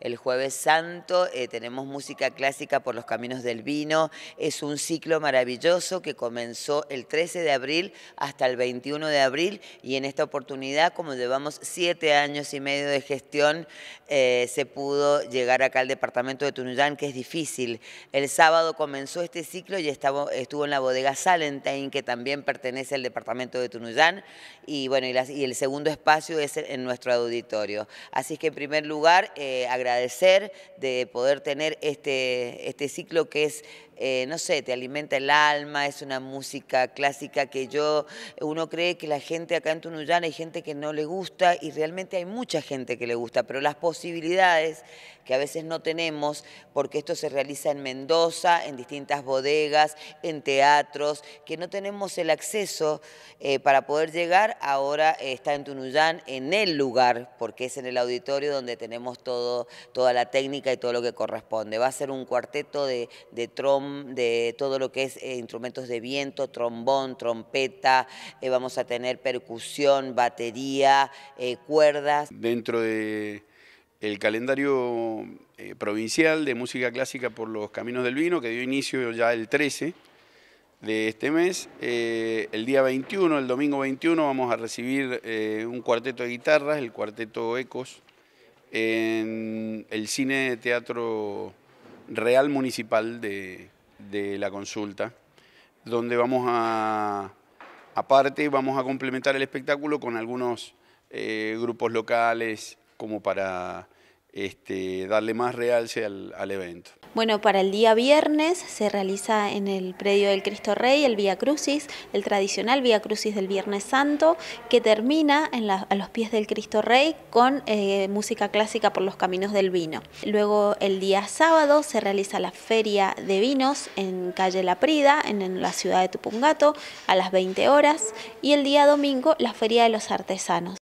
El jueves santo eh, tenemos música clásica por los caminos del vino. Es un ciclo maravilloso que comenzó el 13 de abril hasta el 21 de abril y en esta oportunidad, como llevamos siete años y medio de gestión, eh, se pudo llegar acá al departamento de Tunuyán, que es difícil. El sábado comenzó este ciclo y estuvo en la bodega Salentein, que también pertenece al departamento de Tunuyán. Y bueno, y, el segundo espacio es en nuestro auditorio. Así que en primer lugar, eh, agradecer de poder tener este, este ciclo que es eh, no sé, te alimenta el alma, es una música clásica que yo, uno cree que la gente acá en Tunuyán hay gente que no le gusta y realmente hay mucha gente que le gusta, pero las posibilidades que a veces no tenemos, porque esto se realiza en Mendoza, en distintas bodegas, en teatros, que no tenemos el acceso eh, para poder llegar, ahora está en Tunuyán, en el lugar, porque es en el auditorio donde tenemos todo toda la técnica y todo lo que corresponde. Va a ser un cuarteto de, trom, de todo lo que es eh, instrumentos de viento, trombón, trompeta, eh, vamos a tener percusión, batería, eh, cuerdas. Dentro de el calendario provincial de música clásica por los caminos del vino, que dio inicio ya el 13 de este mes. el día 21, el domingo 21, vamos a recibir un cuarteto de guitarras, el cuarteto Ecos, en el Cine Teatro Real Municipal de, La Consulta, donde vamos a, aparte, vamos a complementar el espectáculo con algunos eh, grupos locales como para este, darle más realce al, evento. Bueno, para el día viernes se realiza en el predio del Cristo Rey el Vía Crucis, el tradicional Vía Crucis del Viernes Santo, que termina a los pies del Cristo Rey con eh, música clásica por los caminos del vino. Luego el día sábado se realiza la Feria de Vinos en calle La Prida, en la ciudad de Tupungato, a las 20 horas, y el día domingo la Feria de los Artesanos.